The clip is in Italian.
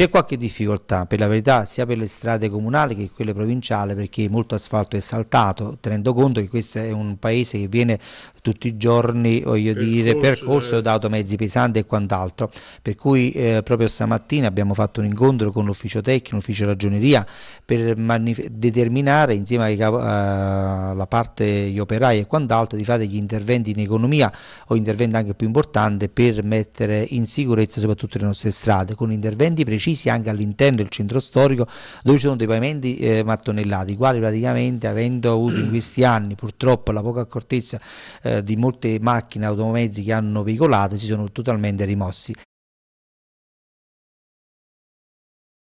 C'è qualche difficoltà, per la verità, sia per le strade comunali che quelle provinciali, perché molto asfalto è saltato, tenendo conto che questo è un paese che viene tutti i giorni, voglio percorso, dire, eh. percorso da automezzi pesanti e quant'altro. Per cui eh, proprio stamattina abbiamo fatto un incontro con l'ufficio tecnico, l'ufficio ragioneria, per determinare insieme alla eh, parte, gli operai e quant'altro, di fare degli interventi in economia o interventi anche più importanti per mettere in sicurezza soprattutto le nostre strade, con interventi precisi incisi anche all'interno del centro storico dove ci sono dei pavimenti eh, mattonellati, i quali praticamente avendo avuto in questi anni purtroppo la poca accortezza eh, di molte macchine, automezzi che hanno veicolato si sono totalmente rimossi.